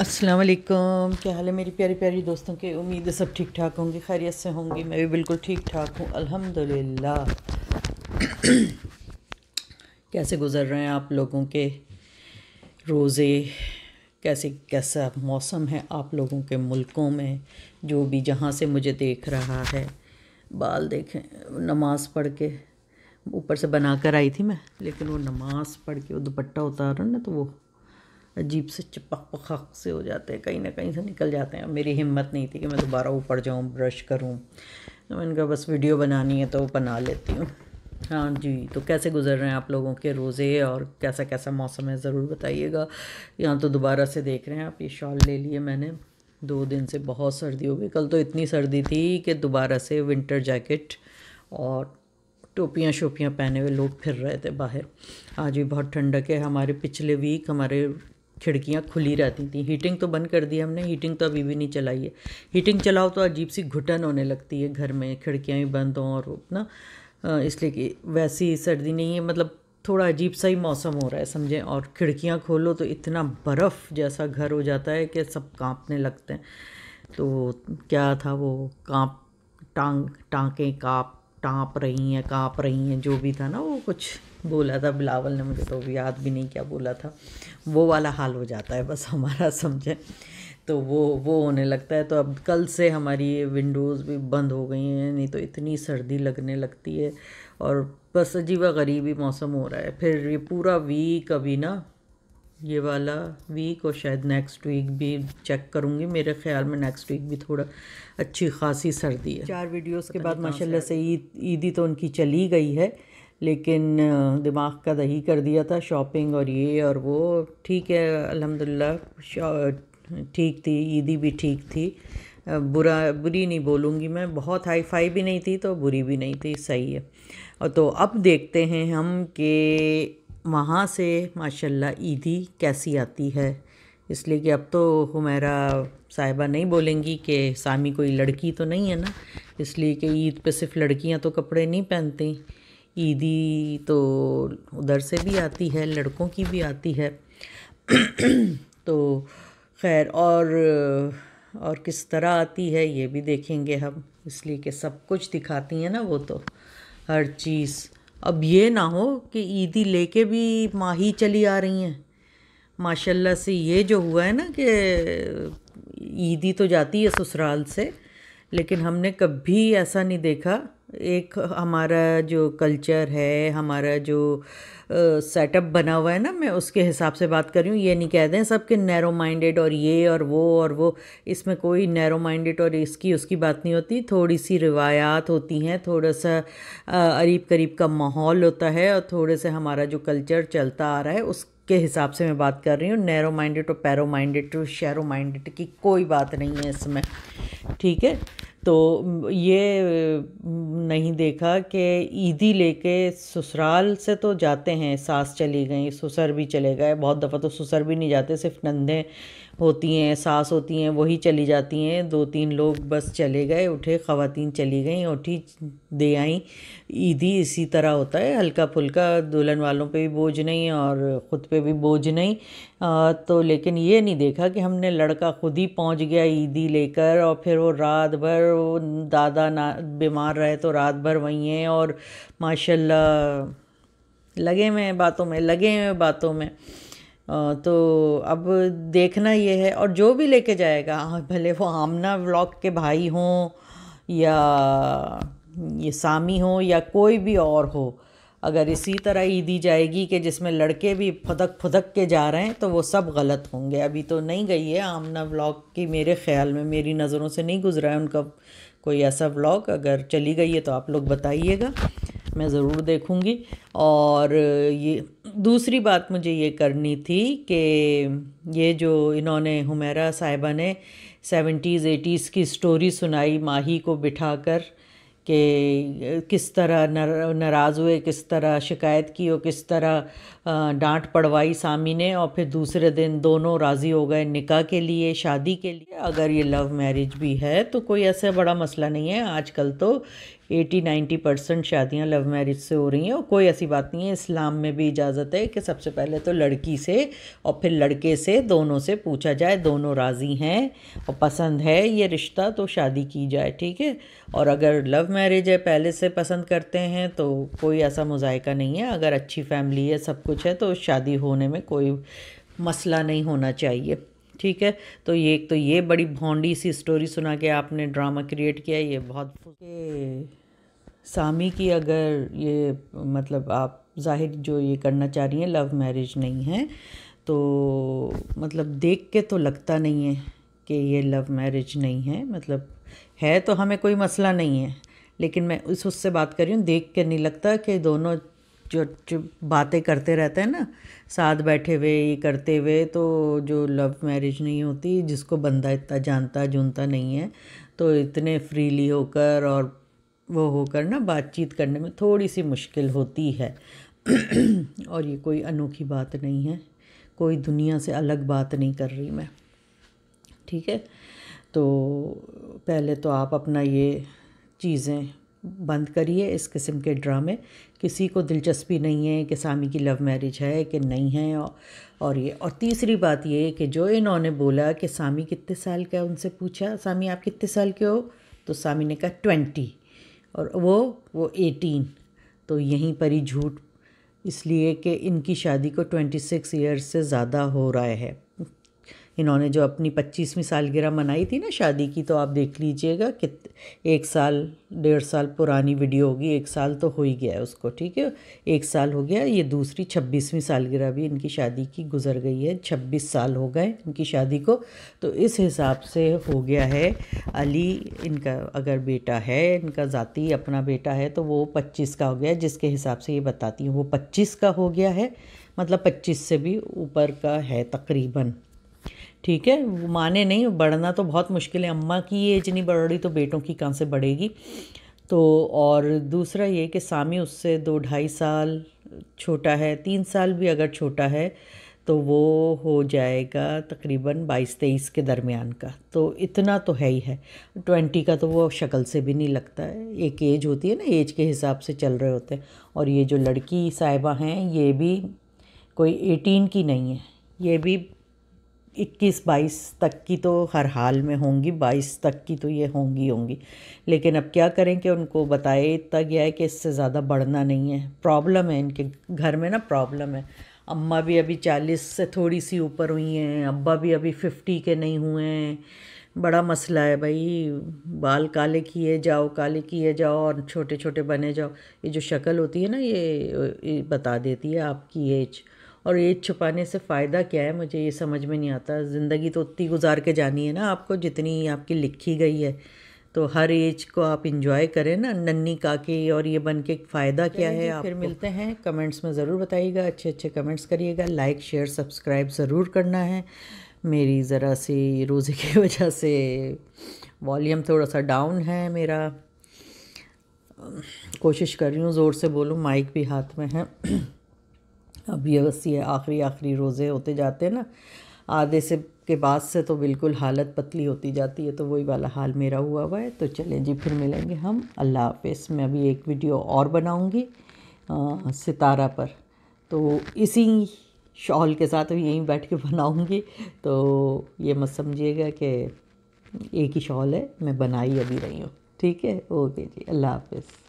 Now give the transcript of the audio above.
अस्सलाम वालेकुम क्या हाल है मेरी प्यारी प्यारी दोस्तों के उम्मीद है सब ठीक ठाक होंगी खैरियत से होंगी मैं भी बिल्कुल ठीक ठाक हूँ अल्हम्दुलिल्लाह कैसे गुजर रहे हैं आप लोगों के रोज़े कैसे कैसा मौसम है आप लोगों के मुल्कों में जो भी जहाँ से मुझे देख रहा है बाल देखें नमाज़ पढ़ के ऊपर से बना कर आई थी मैं लेकिन वो नमाज़ पढ़ के वो दुपट्टा उतारा ना तो वो अजीब से चिपक पखक से हो जाते हैं कहीं ना कहीं से निकल जाते हैं मेरी हिम्मत नहीं थी कि मैं दोबारा ऊपर जाऊँ ब्रश करूँ तो मैंने कहा बस वीडियो बनानी है तो बना लेती हूँ हाँ जी तो कैसे गुजर रहे हैं आप लोगों के रोज़े और कैसा कैसा मौसम है ज़रूर बताइएगा यहाँ तो दोबारा से देख रहे हैं आप ये शॉल ले लिए मैंने दो दिन से बहुत सर्दी हो गई कल तो इतनी सर्दी थी कि दोबारा से विंटर जैकेट और टोपियाँ शोपियाँ पहने हुए लोग फिर रहे थे बाहर आज भी बहुत ठंडक है हमारे पिछले वीक हमारे खिड़कियाँ खुली रहती थी हीटिंग तो बंद कर दी हमने हीटिंग तो अभी भी नहीं चलाई है हीटिंग चलाओ तो अजीब सी घुटन होने लगती है घर में खिड़कियाँ भी बंद हों और ना इसलिए कि वैसी सर्दी नहीं है मतलब थोड़ा अजीब सा ही मौसम हो रहा है समझें और खिड़कियाँ खोलो तो इतना बर्फ़ जैसा घर हो जाता है कि सब कांपने लगते हैं तो क्या था वो कांप टांग टाँकें काँप टाँप रही हैं काँप रही हैं जो भी था ना वो कुछ बोला था बिलावल ने मुझे तो याद भी नहीं क्या बोला था वो वाला हाल हो जाता है बस हमारा समझे तो वो वो होने लगता है तो अब कल से हमारी विंडोज़ भी बंद हो गई हैं नहीं तो इतनी सर्दी लगने लगती है और बस अजीब गरीबी मौसम हो रहा है फिर ये पूरा वीक अभी ना ये वाला वीक और शायद नेक्स्ट वीक भी चेक करूँगी मेरे ख्याल में नेक्स्ट वीक भी थोड़ा अच्छी खासी सर्दी है चार वीडियोस के बाद माशाल्लाह से ईद ईदी तो उनकी चली गई है लेकिन दिमाग का दही कर दिया था शॉपिंग और ये और वो ठीक है अल्हम्दुलिल्लाह ठीक थी ईदी भी ठीक थी बुरा बुरी नहीं बोलूँगी मैं बहुत हाई फाई भी नहीं थी तो बुरी भी नहीं थी सही है और तो अब देखते हैं हम कि वहाँ से माशाल्लाह ईदी कैसी आती है इसलिए कि अब तो हमारा साहिबा नहीं बोलेंगी कि सामी कोई लड़की तो नहीं है ना इसलिए कि ईद पे सिर्फ लड़कियां तो कपड़े नहीं पहनती ईदी तो उधर से भी आती है लड़कों की भी आती है तो खैर और और किस तरह आती है ये भी देखेंगे हम इसलिए कि सब कुछ दिखाती हैं ना वो तो हर चीज़ अब ये ना हो कि ईदी लेके भी माही चली आ रही हैं माशाल्लाह से ये जो हुआ है ना कि ईदी तो जाती है ससुराल से लेकिन हमने कभी ऐसा नहीं देखा एक हमारा जो कल्चर है हमारा जो सेटअप बना हुआ है ना मैं उसके हिसाब से बात कर रही हूँ ये नहीं कह दें सब के नैरो माइंडेड और ये और वो और वो इसमें कोई नैरो माइंडेड और इसकी उसकी बात नहीं होती थोड़ी सी रिवायात होती हैं थोड़ा सा अरीब करीब का माहौल होता है और थोड़े से हमारा जो कल्चर चलता आ रहा है उस के हिसाब से मैं बात कर रही हूँ नैरो माइंडेड और पैरो माइंडेड और शैरो माइंडेड की कोई बात नहीं है इसमें ठीक है तो ये नहीं देखा कि ईदी लेके ससुराल से तो जाते हैं सास चली गई ससुर भी चले गए बहुत दफ़ा तो ससुर भी नहीं जाते सिर्फ नंदे होती हैं सास होती हैं वही चली जाती हैं दो तीन लोग बस चले गए उठे ख़वातीन चली गई उठी दे आई ईदी इसी तरह होता है हल्का फुल्का दुल्हन वालों पे भी बोझ नहीं और ख़ुद पे भी बोझ नहीं आ, तो लेकिन ये नहीं देखा कि हमने लड़का खुद ही पहुंच गया ईदी लेकर और फिर वो रात भर वो दादा ना बीमार रहे तो रात भर वहीं हैं और माशाल्लाह लगे हुए हैं बातों में लगे हुए बातों में तो अब देखना ये है और जो भी लेके जाएगा हाँ, भले वो आमना ब्लॉक के भाई हों या ये सामी हो या कोई भी और हो अगर इसी तरह ईदी जाएगी कि जिसमें लड़के भी फदक फदक के जा रहे हैं तो वो सब गलत होंगे अभी तो नहीं गई है आमना व्लॉग की मेरे ख्याल में मेरी नज़रों से नहीं गुजरा है उनका कोई ऐसा व्लॉग अगर चली गई है तो आप लोग बताइएगा मैं ज़रूर देखूँगी और ये दूसरी बात मुझे ये करनी थी कि ये जो इन्होंने हुमैरा साहिबा ने सेवेंटीज़ एटीज़ की स्टोरी सुनाई माही को बिठा कर कि किस तरह नर, नाराज़ हुए किस तरह शिकायत की और किस तरह डांट पड़वाई सामी ने और फिर दूसरे दिन दोनों राज़ी हो गए निकाह के लिए शादी के लिए अगर ये लव मैरिज भी है तो कोई ऐसा बड़ा मसला नहीं है आजकल तो 80-90 परसेंट शादियाँ लव मैरिज से हो रही हैं और कोई ऐसी बात नहीं है इस्लाम में भी इजाज़त है कि सबसे पहले तो लड़की से और फिर लड़के से दोनों से पूछा जाए दोनों राज़ी हैं और पसंद है ये रिश्ता तो शादी की जाए ठीक है और अगर लव मैरिज है पहले से पसंद करते हैं तो कोई ऐसा मुजायक नहीं है अगर अच्छी फैमिली है सब कुछ है तो शादी होने में कोई मसला नहीं होना चाहिए ठीक है तो ये एक तो ये बड़ी भोंडी सी स्टोरी सुना के आपने ड्रामा क्रिएट किया ये बहुत सामी की अगर ये मतलब आप जाहिर जो ये करना चाह रही हैं लव मैरिज नहीं है तो मतलब देख के तो लगता नहीं है कि ये लव मैरिज नहीं है मतलब है तो हमें कोई मसला नहीं है लेकिन मैं उस उससे बात कर रही हूँ देख के नहीं लगता कि दोनों जो जो बातें करते रहते हैं ना साथ बैठे हुए ये करते हुए तो जो लव मैरिज नहीं होती जिसको बंदा इतना जानता जूनता नहीं है तो इतने फ्रीली होकर और वो होकर ना बातचीत करने में थोड़ी सी मुश्किल होती है और ये कोई अनोखी बात नहीं है कोई दुनिया से अलग बात नहीं कर रही मैं ठीक है तो पहले तो आप अपना ये चीज़ें बंद करिए इस किस्म के ड्रामे किसी को दिलचस्पी नहीं है कि सामी की लव मैरिज है कि नहीं है और, और ये और तीसरी बात ये कि जो इन्होंने बोला कि सामी कितने साल का उनसे पूछा सामी आप कितने साल के हो तो सामी ने कहा ट्वेंटी और वो वो एटीन तो यहीं पर ही झूठ इसलिए कि इनकी शादी को ट्वेंटी सिक्स ईयर्स से ज़्यादा हो रहा है इन्होंने जो अपनी पच्चीसवीं सालगिरह मनाई थी ना शादी की तो आप देख लीजिएगा कि एक साल डेढ़ साल पुरानी वीडियो होगी एक साल तो हो ही गया है उसको ठीक है एक साल हो गया ये दूसरी छब्बीसवीं सालगिरह भी इनकी शादी की गुजर गई है छब्बीस साल हो गए इनकी शादी को तो इस हिसाब से हो गया है अली इनका अगर बेटा है इनका ज़ाती अपना बेटा है तो वो पच्चीस का हो गया है जिसके हिसाब से ये बताती हूँ वो पच्चीस का हो गया है मतलब पच्चीस से भी ऊपर का है तकरीबन ठीक है वो माने नहीं बढ़ना तो बहुत मुश्किल है अम्मा की एज नहीं बढ़ रही तो बेटों की कहाँ से बढ़ेगी तो और दूसरा ये कि सामी उससे दो ढाई साल छोटा है तीन साल भी अगर छोटा है तो वो हो जाएगा तकरीबन बाईस तेईस के दरमियान का तो इतना तो है ही है ट्वेंटी का तो वो शक्ल से भी नहीं लगता है एक एज होती है ना एज के हिसाब से चल रहे होते हैं और ये जो लड़की साहिबा हैं ये भी कोई एटीन की नहीं है ये भी इक्कीस बाईस तक की तो हर हाल में होंगी बाईस तक की तो ये होंगी होंगी लेकिन अब क्या करें कि उनको बताए इतना गया है कि इससे ज़्यादा बढ़ना नहीं है प्रॉब्लम है इनके घर में ना प्रॉब्लम है अम्मा भी अभी चालीस से थोड़ी सी ऊपर हुई हैं अब्बा भी अभी फिफ्टी के नहीं हुए हैं बड़ा मसला है भाई बाल काले किए जाओ काले किए जाओ और छोटे छोटे बने जाओ ये जो शक्ल होती है ना ये बता देती है आपकी एज और एज छुपाने से फ़ायदा क्या है मुझे ये समझ में नहीं आता ज़िंदगी तो उतनी गुजार के जानी है ना आपको जितनी आपकी लिखी गई है तो हर एज को आप इंजॉय करें ना नन्नी काकी और ये बन के फ़ायदा क्या है आप फिर मिलते हैं कमेंट्स में ज़रूर बताइएगा अच्छे अच्छे कमेंट्स करिएगा लाइक शेयर सब्सक्राइब ज़रूर करना है मेरी ज़रा सी रोज़े की वजह से वॉल्यूम थोड़ा सा डाउन है मेरा कोशिश कर रही हूँ ज़ोर से बोलूँ माइक भी हाथ में है अब ये बस ये आखिरी आखिरी रोज़े होते जाते हैं ना आधे से के बाद से तो बिल्कुल हालत पतली होती जाती है तो वही वाला हाल मेरा हुआ हुआ है तो चलें जी फिर मिलेंगे हम अल्लाह हाफिज़ मैं अभी एक वीडियो और बनाऊँगी सितारा पर तो इसी शॉल के साथ भी यहीं बैठ के बनाऊँगी तो ये मत समझिएगा कि एक ही शॉल है मैं बनाई अभी रही हूँ ठीक है ओके जी अल्लाह हाफिज़